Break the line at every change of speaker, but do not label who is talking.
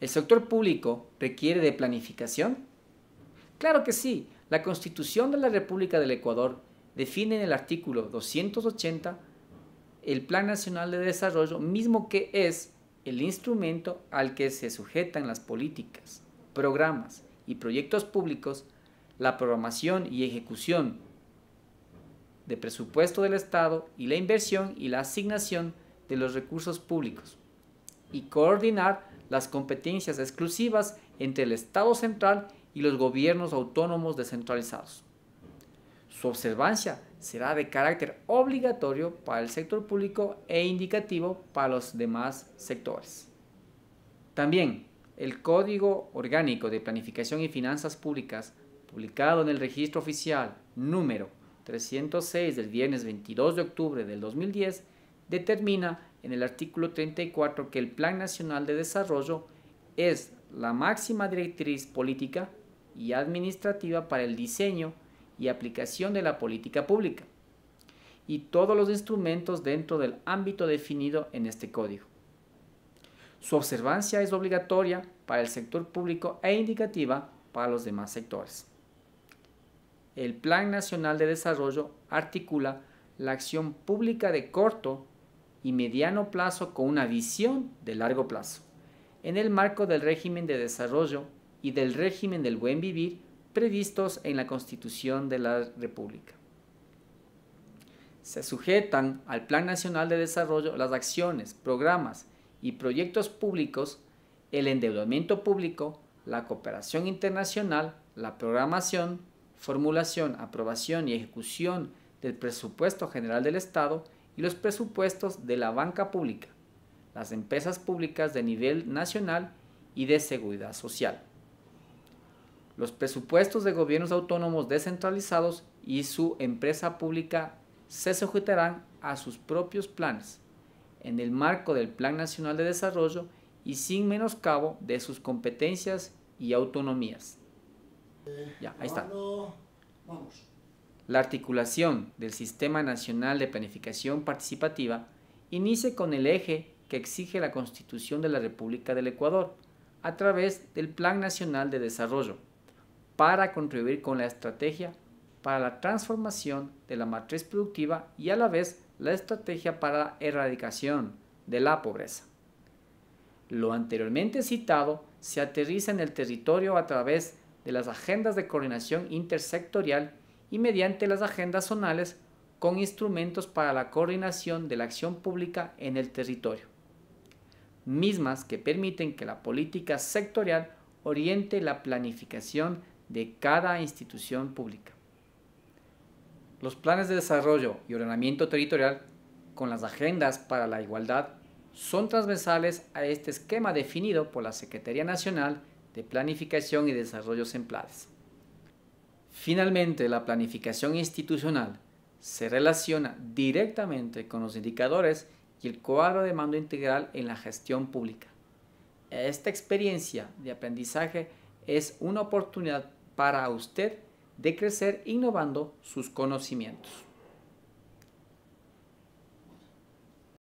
¿El sector público requiere de planificación? Claro que sí. La Constitución de la República del Ecuador define en el artículo 280 el Plan Nacional de Desarrollo, mismo que es el instrumento al que se sujetan las políticas, programas y proyectos públicos, la programación y ejecución de presupuesto del Estado y la inversión y la asignación de los recursos públicos, y coordinar las competencias exclusivas entre el Estado central y los gobiernos autónomos descentralizados. Su observancia será de carácter obligatorio para el sector público e indicativo para los demás sectores. También, el Código Orgánico de Planificación y Finanzas Públicas, publicado en el registro oficial número 306 del viernes 22 de octubre del 2010, determina en el artículo 34 que el Plan Nacional de Desarrollo es la máxima directriz política y administrativa para el diseño y aplicación de la política pública y todos los instrumentos dentro del ámbito definido en este código. Su observancia es obligatoria para el sector público e indicativa para los demás sectores. El Plan Nacional de Desarrollo articula la acción pública de corto, y mediano plazo con una visión de largo plazo, en el marco del régimen de desarrollo y del régimen del buen vivir previstos en la Constitución de la República. Se sujetan al Plan Nacional de Desarrollo las acciones, programas y proyectos públicos, el endeudamiento público, la cooperación internacional, la programación, formulación, aprobación y ejecución del presupuesto general del Estado y los presupuestos de la banca pública, las empresas públicas de nivel nacional y de seguridad social, los presupuestos de gobiernos autónomos descentralizados y su empresa pública se sujetarán a sus propios planes, en el marco del Plan Nacional de Desarrollo y sin menoscabo de sus competencias y autonomías. ya, ahí está. Vamos. La articulación del Sistema Nacional de Planificación Participativa inicia con el eje que exige la Constitución de la República del Ecuador a través del Plan Nacional de Desarrollo para contribuir con la estrategia para la transformación de la matriz productiva y a la vez la estrategia para la erradicación de la pobreza. Lo anteriormente citado se aterriza en el territorio a través de las agendas de coordinación intersectorial y mediante las agendas zonales con instrumentos para la coordinación de la acción pública en el territorio, mismas que permiten que la política sectorial oriente la planificación de cada institución pública. Los planes de desarrollo y ordenamiento territorial con las agendas para la igualdad son transversales a este esquema definido por la Secretaría Nacional de Planificación y Desarrollo Semplares. Finalmente, la planificación institucional se relaciona directamente con los indicadores y el cuadro de mando integral en la gestión pública. Esta experiencia de aprendizaje es una oportunidad para usted de crecer innovando sus conocimientos.